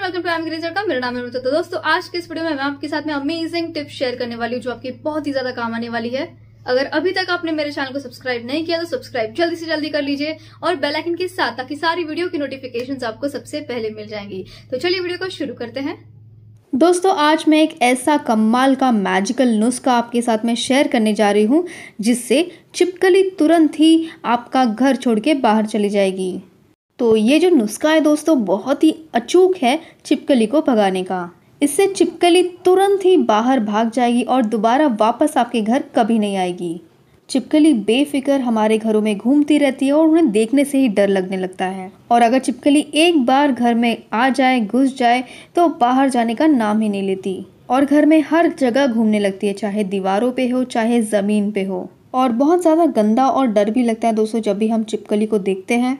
welcome to M का मेरा नाम है तो दोस्तों आज के इस वीडियो में मैं आपके साथ में अमेजिंग टिप शेयर करने वाली हूँ जो आपकी बहुत ही ज्यादा काम आने वाली है अगर अभी तक आपने मेरे चैनल को सब्सक्राइब नहीं किया तो सब्सक्राइब जल्दी से जल्दी कर लीजिए और बेल आइकन के साथ ताकि सारी वीडियो की नोटिफिकेशन आपको सबसे पहले मिल जाएंगी तो चलिए वीडियो को शुरू करते हैं दोस्तों आज मैं एक ऐसा कमाल का मैजिकल नुस्खा आपके साथ में शेयर करने जा रही हूँ जिससे चिपकली तुरंत ही आपका घर छोड़ के बाहर चली जाएगी तो ये जो नुस्खा है दोस्तों बहुत ही अचूक है छिपकली को भगाने का इससे छिपकली तुरंत ही बाहर भाग जाएगी और दोबारा वापस आपके घर कभी नहीं आएगी छिपकली बेफिक्र हमारे घरों में घूमती रहती है और उन्हें देखने से ही डर लगने लगता है और अगर छिपकली एक बार घर में आ जाए घुस जाए तो बाहर जाने का नाम ही नहीं लेती और घर में हर जगह घूमने लगती है चाहे दीवारों पे हो चाहे ज़मीन पे हो और बहुत ज़्यादा गंदा और डर भी लगता है दोस्तों जब भी हम छिपकली को देखते हैं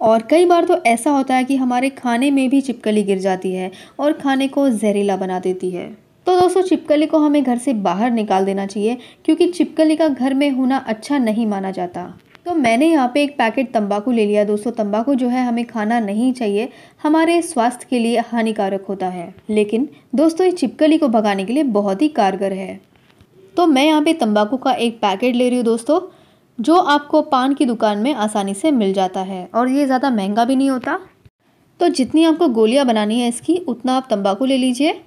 और कई बार तो ऐसा होता है कि हमारे खाने में भी चिपकली गिर जाती है और खाने को जहरीला बना देती है तो दोस्तों चिपकली को हमें घर से बाहर निकाल देना चाहिए क्योंकि चिपकली का घर में होना अच्छा नहीं माना जाता तो मैंने यहाँ पे एक पैकेट तंबाकू ले लिया दोस्तों तंबाकू जो है हमें खाना नहीं चाहिए हमारे स्वास्थ्य के लिए हानिकारक होता है लेकिन दोस्तों ये चिपकली को भगाने के लिए बहुत ही कारगर है तो मैं यहाँ पे तंबाकू का एक पैकेट ले रही हूँ दोस्तों जो आपको पान की दुकान में आसानी से मिल जाता है और ये ज़्यादा महंगा भी नहीं होता तो जितनी आपको गोलियाँ बनानी है इसकी उतना आप तंबाकू ले लीजिए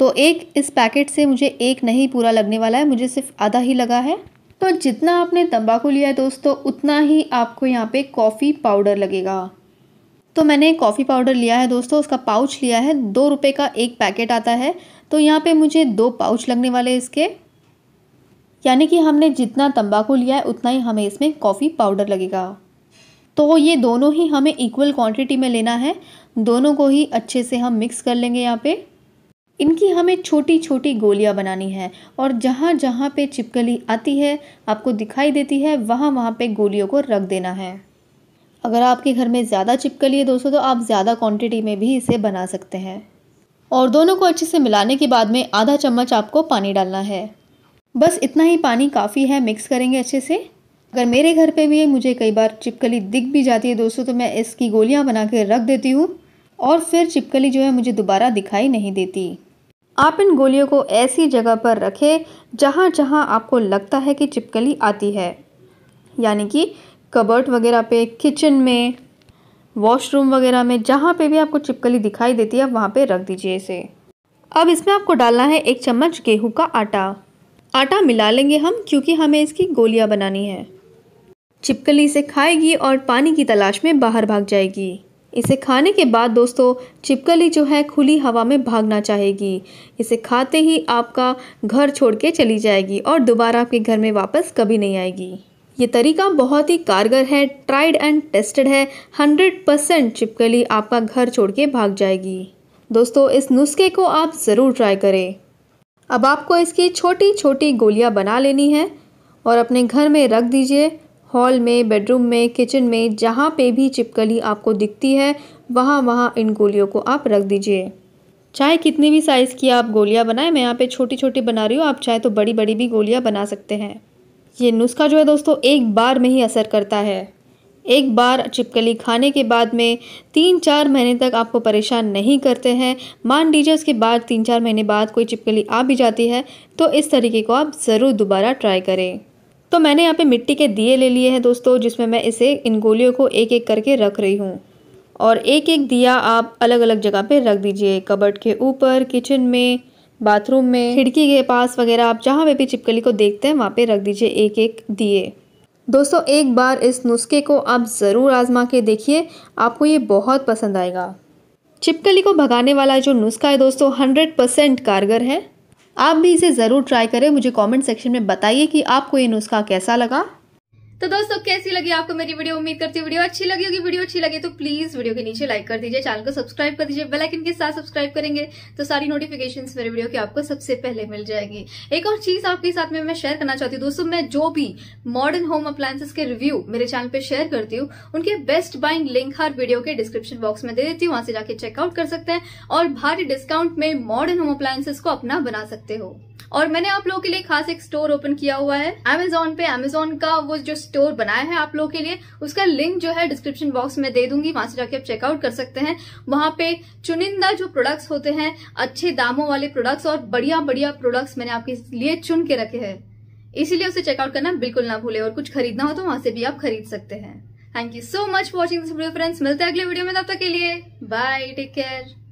तो एक इस पैकेट से मुझे एक नहीं पूरा लगने वाला है मुझे सिर्फ आधा ही लगा है तो जितना आपने तंबाकू लिया है दोस्तों उतना ही आपको यहाँ पे कॉफ़ी पाउडर लगेगा तो मैंने कॉफ़ी पाउडर लिया है दोस्तों उसका पाउच लिया है दो रुपये का एक पैकेट आता है तो यहाँ पे मुझे दो पाउच लगने वाले इसके यानी कि हमने जितना तंबाकू लिया है उतना ही हमें इसमें कॉफ़ी पाउडर लगेगा तो ये दोनों ही हमें इक्वल क्वांटिटी में लेना है दोनों को ही अच्छे से हम मिक्स कर लेंगे यहाँ पे इनकी हमें छोटी छोटी गोलियाँ बनानी है और जहाँ जहाँ पे चिपकली आती है आपको दिखाई देती है वहाँ वहाँ पे गोलियों को रख देना है अगर आपके घर में ज़्यादा चिपकली है दोस्तों तो आप ज़्यादा क्वान्टिटी में भी इसे बना सकते हैं और दोनों को अच्छे से मिलाने के बाद में आधा चम्मच आपको पानी डालना है बस इतना ही पानी काफ़ी है मिक्स करेंगे अच्छे से अगर मेरे घर पे भी मुझे कई बार चिपकली दिख भी जाती है दोस्तों तो मैं इसकी गोलियाँ बना के रख देती हूँ और फिर चिपकली जो है मुझे दोबारा दिखाई नहीं देती आप इन गोलियों को ऐसी जगह पर रखें जहाँ जहाँ आपको लगता है कि चिपकली आती है यानी कि कबर्ट वगैरह पे किचन में वॉशरूम वगैरह में जहाँ पे भी आपको चिपकली दिखाई देती है वहाँ पर रख दीजिए इसे अब इसमें आपको डालना है एक चम्मच गेहूँ का आटा आटा मिला लेंगे हम क्योंकि हमें इसकी गोलियाँ बनानी है छिपकली इसे खाएगी और पानी की तलाश में बाहर भाग जाएगी इसे खाने के बाद दोस्तों छिपकली जो है खुली हवा में भागना चाहेगी इसे खाते ही आपका घर छोड़ के चली जाएगी और दोबारा आपके घर में वापस कभी नहीं आएगी ये तरीका बहुत ही कारगर है ट्राइड एंड टेस्टेड है हंड्रेड परसेंट छिपकली आपका घर छोड़ के भाग जाएगी दोस्तों इस नुस्खे को आप ज़रूर ट्राई करें अब आपको इसकी छोटी छोटी गोलियां बना लेनी है और अपने घर में रख दीजिए हॉल में बेडरूम में किचन में जहाँ पे भी चिपकली आपको दिखती है वहाँ वहाँ इन गोलियों को आप रख दीजिए चाहे कितनी भी साइज़ की आप गोलियाँ बनाएं मैं यहाँ पे छोटी छोटी बना रही हूँ आप चाहे तो बड़ी बड़ी भी गोलियाँ बना सकते हैं ये नुस्खा जो है दोस्तों एक बार में ही असर करता है एक बार चिपकली खाने के बाद में तीन चार महीने तक आपको परेशान नहीं करते हैं मान लीजिए उसके बाद तीन चार महीने बाद कोई चिपकली आ भी जाती है तो इस तरीके को आप ज़रूर दोबारा ट्राई करें तो मैंने यहाँ पे मिट्टी के दिए ले लिए हैं दोस्तों जिसमें मैं इसे इन गोलियों को एक एक करके रख रही हूँ और एक एक दिया आप अलग अलग जगह पर रख दीजिए कबर्ड के ऊपर किचन में बाथरूम में खिड़की के पास वगैरह आप जहाँ पे भी चिपकली को देखते हैं वहाँ पर रख दीजिए एक एक दिए दोस्तों एक बार इस नुस्खे को आप ज़रूर आजमा के देखिए आपको ये बहुत पसंद आएगा छिपकली को भगाने वाला जो नुस्खा है दोस्तों हंड्रेड परसेंट कारगर है आप भी इसे ज़रूर ट्राई करें मुझे कमेंट सेक्शन में बताइए कि आपको ये नुस्खा कैसा लगा तो दोस्तों कैसी लगी आपको मेरी वीडियो उम्मीद करती हूँ वीडियो अच्छी लगी होगी वीडियो अच्छी लगी तो प्लीज वीडियो के नीचे लाइक कर दीजिए चैनल को सब्सक्राइब कर दीजिए बेल आइकन के साथ सब्सक्राइब करेंगे तो सारी नोटिफिकेशंस मेरे वीडियो की आपको सबसे पहले मिल जाएगी एक और चीज आपके साथ में मैं शेयर करना चाहती हूँ दोस्तों मैं जो भी मॉडर्न होम अप्लायंसेस के रिव्यू मेरे चैनल पर शेयर करती हूँ उनके बेस्ट बाइंग लिंक हर वीडियो के डिस्क्रिप्शन बॉक्स में दे देती हूँ वहां से जाके चेकआउट कर सकते हैं और भारी डिस्काउंट में मॉडर्न होम अप्लायंसेस को अपना बना सकते हो और मैंने आप लोगों के लिए खास एक स्टोर ओपन किया हुआ है अमेजोन पे अमेजोन का वो जो स्टोर बनाया है आप लोगों के लिए उसका लिंक जो है डिस्क्रिप्शन बॉक्स में दे दूंगी वहां से जाके आप चेकआउट कर सकते हैं वहां पे चुनिंदा जो प्रोडक्ट्स होते हैं अच्छे दामों वाले प्रोडक्ट्स और बढ़िया बढ़िया प्रोडक्ट्स मैंने आपके लिए चुन के रखे है इसीलिए उसे चेकआउट करना बिल्कुल ना भूले और कुछ खरीदना हो तो वहां से भी आप खरीद सकते हैं thank you so much watching this video friends मिलते हैं अगले वीडियो में तब तक के लिए बाय टेक केयर